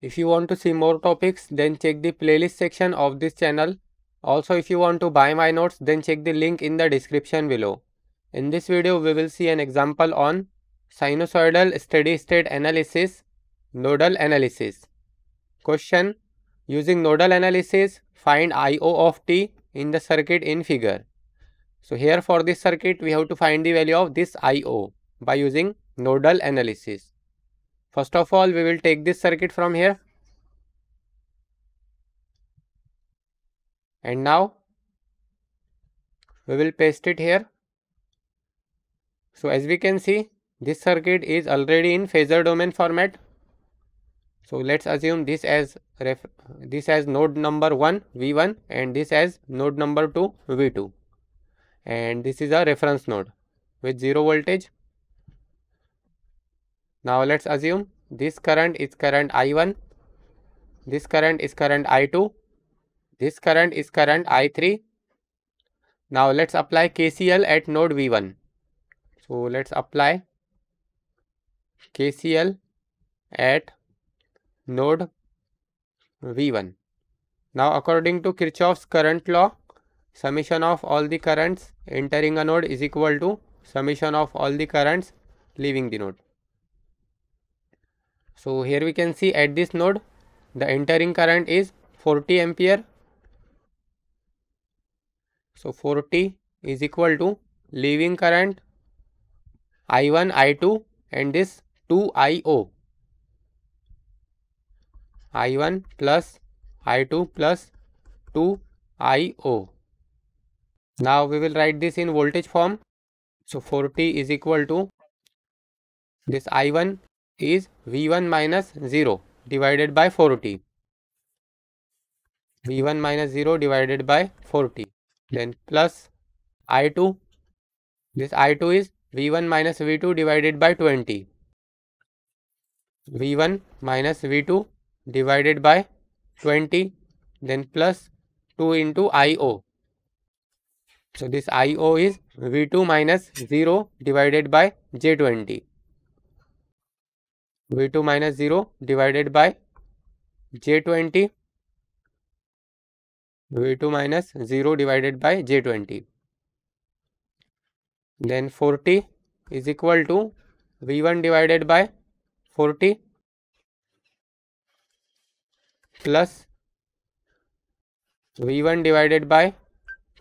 If you want to see more topics, then check the playlist section of this channel. Also, if you want to buy my notes, then check the link in the description below. In this video, we will see an example on sinusoidal steady state analysis, nodal analysis. Question Using nodal analysis, find IO of t in the circuit in figure. So, here for this circuit, we have to find the value of this IO by using nodal analysis. First of all, we will take this circuit from here. And now, we will paste it here. So, as we can see, this circuit is already in phasor domain format. So, let us assume this as ref this as node number 1 V1 and this as node number 2 V2 and this is a reference node with 0 voltage now let's assume this current is current I1, this current is current I2, this current is current I3. Now let's apply KCL at node V1. So let's apply KCL at node V1. Now according to Kirchhoff's current law, summation of all the currents entering a node is equal to summation of all the currents leaving the node. So here we can see at this node the entering current is 40 ampere. So 40 is equal to leaving current I1, I2 and this 2IO. I1 plus I2 plus 2IO. Now we will write this in voltage form. So 40 is equal to this I1 is V1 minus 0 divided by 4t. V1 minus 0 divided by 4t. Then plus I2. This I2 is V1 minus V2 divided by 20. V1 minus V2 divided by 20. Then plus 2 into IO. So this IO is V2 minus 0 divided by J20 v2 minus 0 divided by j20 v2 minus 0 divided by j20 then 40 is equal to v1 divided by 40 plus v1 divided by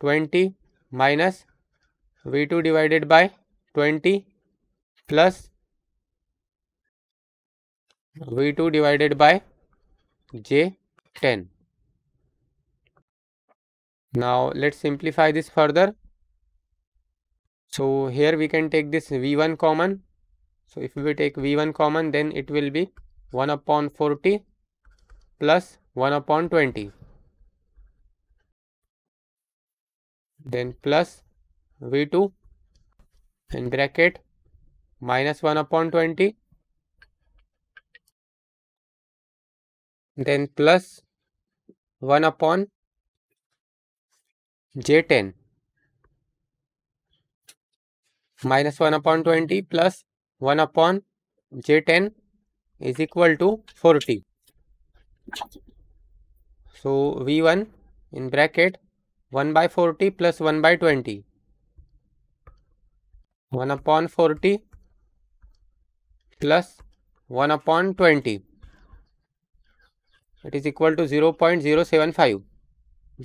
20 minus v2 divided by 20 plus V2 divided by J10. Now let's simplify this further. So here we can take this V1 common. So if we take V1 common then it will be 1 upon 40 plus 1 upon 20. Then plus V2 in bracket minus 1 upon 20 then plus 1 upon j10 minus 1 upon 20 plus 1 upon j10 is equal to 40. So, V1 in bracket 1 by 40 plus 1 by 20 1 upon 40 plus 1 upon 20 it is equal to 0 0.075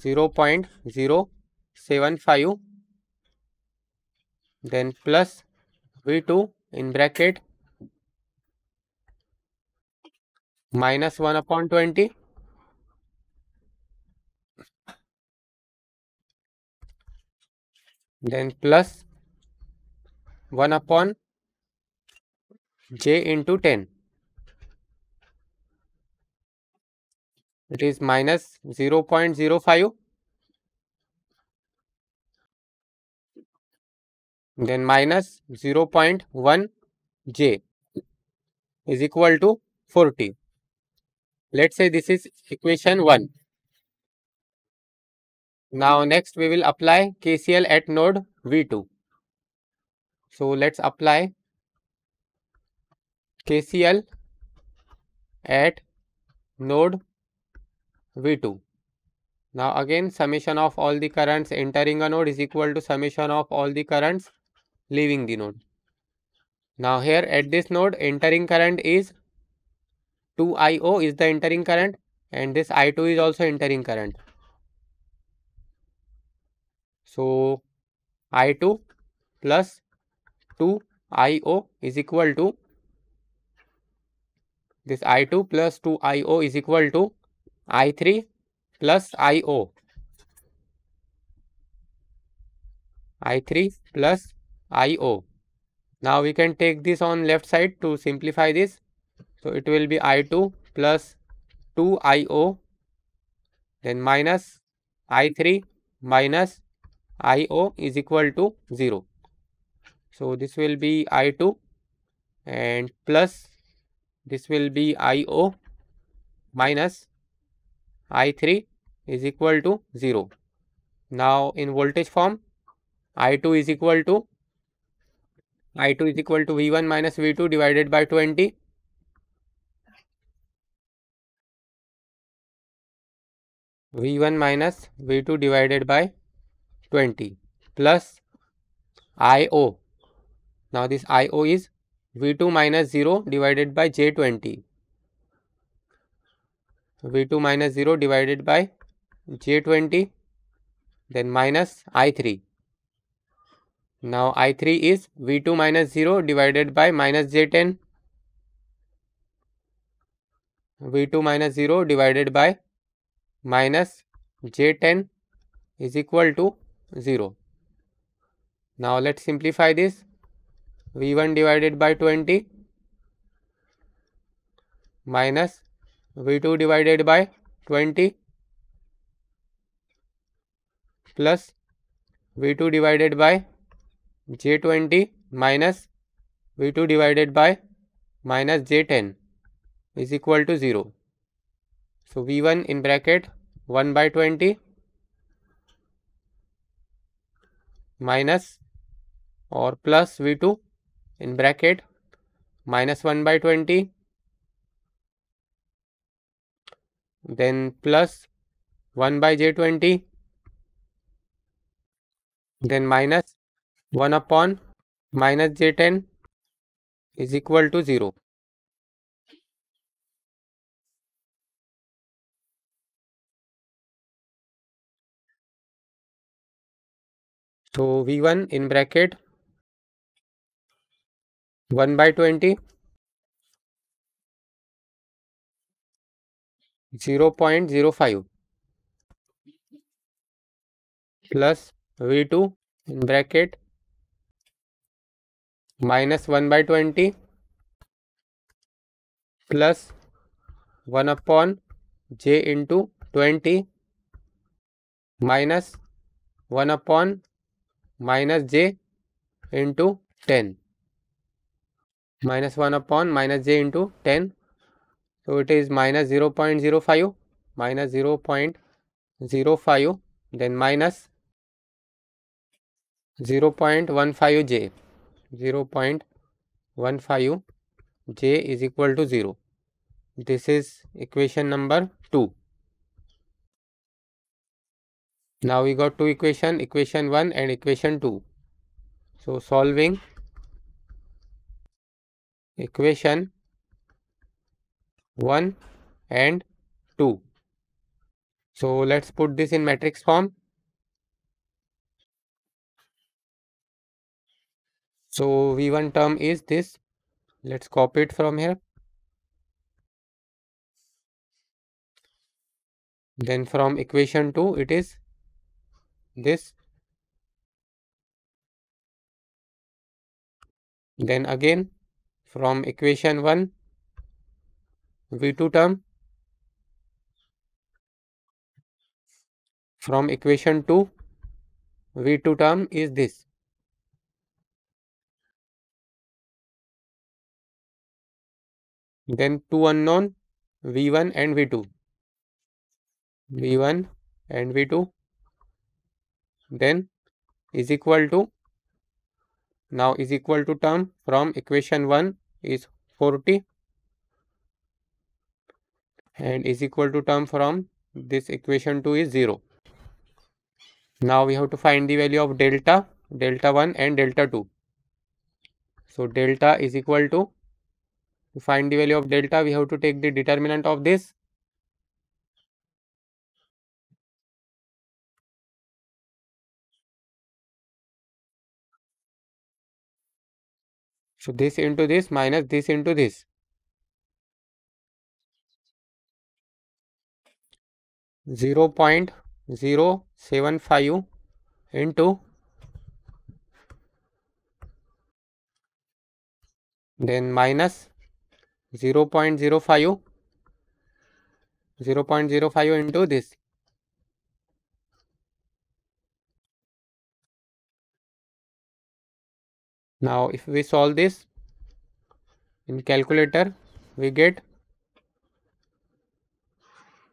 0 0.075 then plus v2 in bracket minus 1 upon 20 then plus 1 upon j into 10 it is minus 0 0.05 then minus 0 0.1 j is equal to 40 let's say this is equation 1 now next we will apply kcl at node v2 so let's apply kcl at node V2. Now again summation of all the currents entering a node is equal to summation of all the currents leaving the node. Now here at this node entering current is 2IO is the entering current and this I2 is also entering current. So I2 plus 2IO is equal to this I2 plus 2IO is equal to I3 plus IO. I3 plus IO. Now we can take this on left side to simplify this. So it will be I2 plus 2IO then minus I3 minus IO is equal to 0. So this will be I2 and plus this will be IO minus I3 is equal to 0. Now in voltage form I2 is equal to I2 is equal to V1 minus V2 divided by 20 V1 minus V2 divided by 20 plus IO. Now this IO is V2 minus 0 divided by J20 so, V2 minus 0 divided by J20 then minus I3. Now, I3 is V2 minus 0 divided by minus J10. V2 minus 0 divided by minus J10 is equal to 0. Now, let us simplify this. V1 divided by 20 minus V2 divided by 20 plus V2 divided by J20 minus V2 divided by minus J10 is equal to 0. So, V1 in bracket 1 by 20 minus or plus V2 in bracket minus 1 by 20 then plus 1 by j20 then minus 1 upon minus j10 is equal to 0. So, V1 in bracket 1 by 20 0.05 plus V2 in bracket minus 1 by 20 plus 1 upon j into 20 minus 1 upon minus j into 10 minus 1 upon minus j into 10 so it is minus 0 0.05 minus 0 0.05 then minus 0 0.15 j 0 0.15 j is equal to 0. This is equation number 2. Now we got two equation, equation 1 and equation 2. So solving equation 1 and 2. So let's put this in matrix form. So V1 term is this. Let's copy it from here. Then from equation 2 it is this. Then again from equation 1 V2 term from equation 2 V2 term is this. Then two unknown V1 and V2. V1 and V2 then is equal to now is equal to term from equation 1 is 40 and is equal to term from this equation 2 is 0. Now we have to find the value of delta, delta 1 and delta 2. So delta is equal to, to find the value of delta, we have to take the determinant of this. So this into this minus this into this. 0.075 into then minus minus zero point zero five zero point zero five 0.05 0.05 into this now if we solve this in calculator we get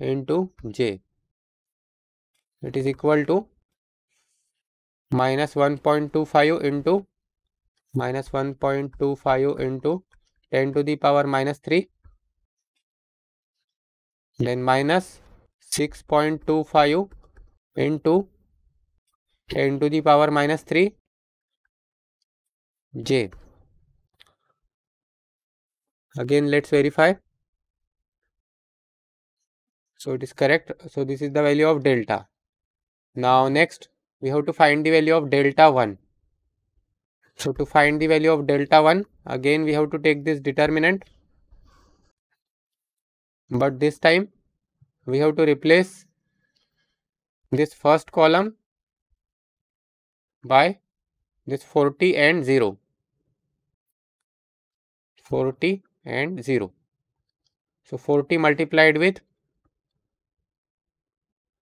into j. It is equal to minus 1.25 into minus 1.25 into 10 to the power minus 3 then minus 6.25 into 10 to the power minus 3 j again let's verify so it is correct. So this is the value of delta. Now next we have to find the value of delta 1. So to find the value of delta 1 again we have to take this determinant. But this time we have to replace this first column by this 40 and 0. 40 and 0. So 40 multiplied with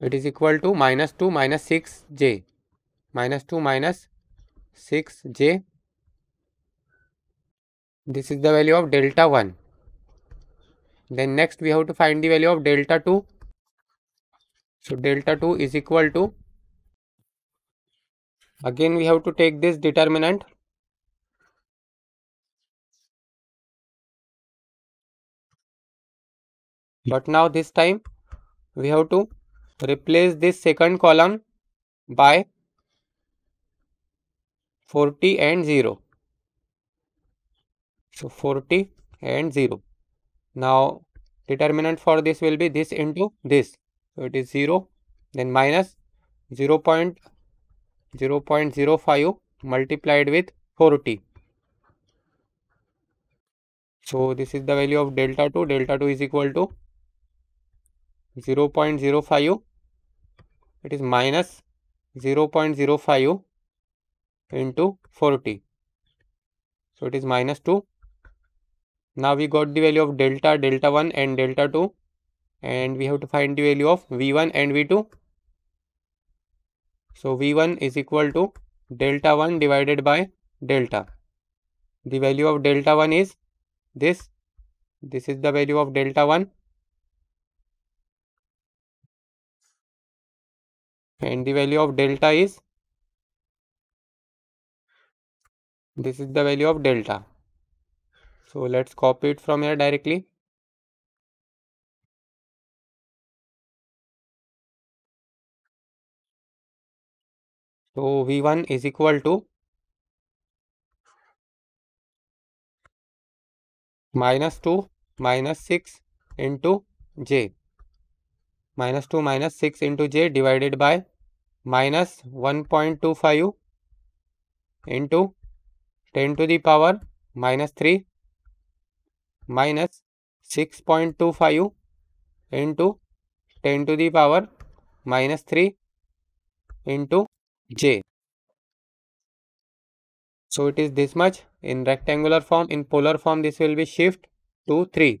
it is equal to minus 2 minus 6j minus 2 minus 6j this is the value of delta 1 then next we have to find the value of delta 2 so delta 2 is equal to again we have to take this determinant but now this time we have to replace this second column by 40 and 0 so 40 and 0 now determinant for this will be this into this so it is 0 then minus 0, 0 0.05 multiplied with 40 so this is the value of delta 2 delta 2 is equal to 0 0.05 it is minus 0 0.05 into 40 so it is minus 2 now we got the value of delta delta 1 and delta 2 and we have to find the value of v1 and v2 so v1 is equal to delta 1 divided by delta the value of delta 1 is this this is the value of delta 1 and the value of delta is this is the value of delta so let's copy it from here directly so v1 is equal to minus 2 minus 6 into j minus 2 minus 6 into j divided by minus 1.25 into 10 to the power minus 3 minus 6.25 into 10 to the power minus 3 into j. So it is this much in rectangular form. In polar form this will be shift to 3.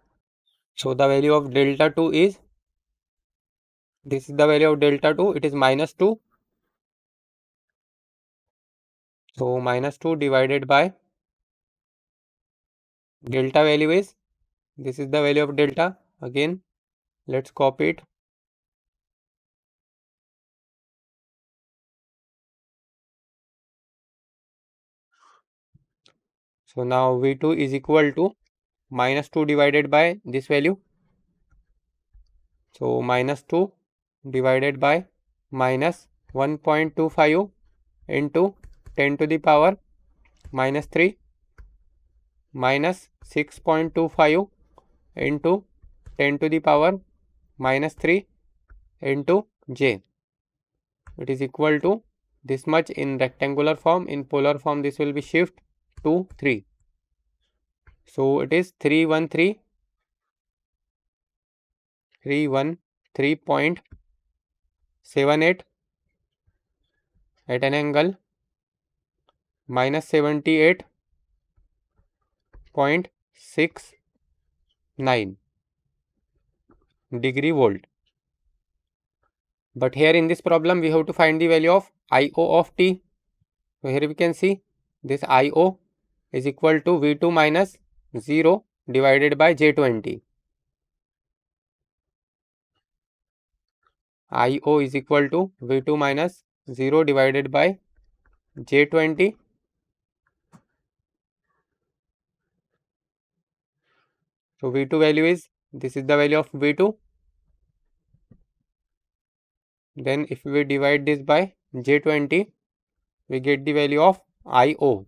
So the value of delta 2 is this is the value of delta 2 it is minus 2 so minus 2 divided by delta value is this is the value of delta again let's copy it so now v2 is equal to minus 2 divided by this value. So, minus 2 divided by minus 1.25 into 10 to the power minus 3 minus 6.25 into 10 to the power minus 3 into j. It is equal to this much in rectangular form. In polar form, this will be shift 2, 3. So, it is 313 313.78 at an angle minus 78.69 degree volt. But here in this problem, we have to find the value of IO of t. So, here we can see this IO is equal to V2 minus 0 divided by J20. IO is equal to V2 minus 0 divided by J20 So V2 value is, this is the value of V2. Then if we divide this by J20, we get the value of IO.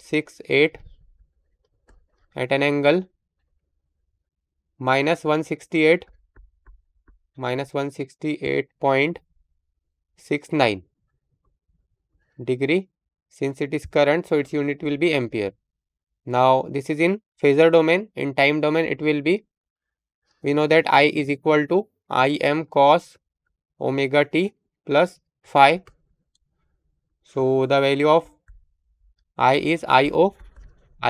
6 8 at an angle minus 168 minus 168.69 degree since it is current so its unit will be ampere now this is in phasor domain in time domain it will be we know that i is equal to i m cos omega t plus phi so the value of I is IO,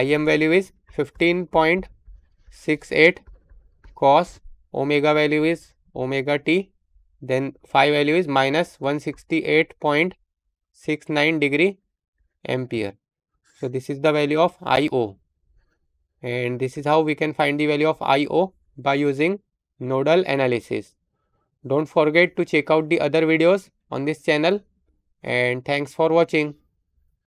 IM value is 15.68 cos omega value is omega t then phi value is minus 168.69 degree ampere. So, this is the value of IO and this is how we can find the value of IO by using nodal analysis. Don't forget to check out the other videos on this channel and thanks for watching.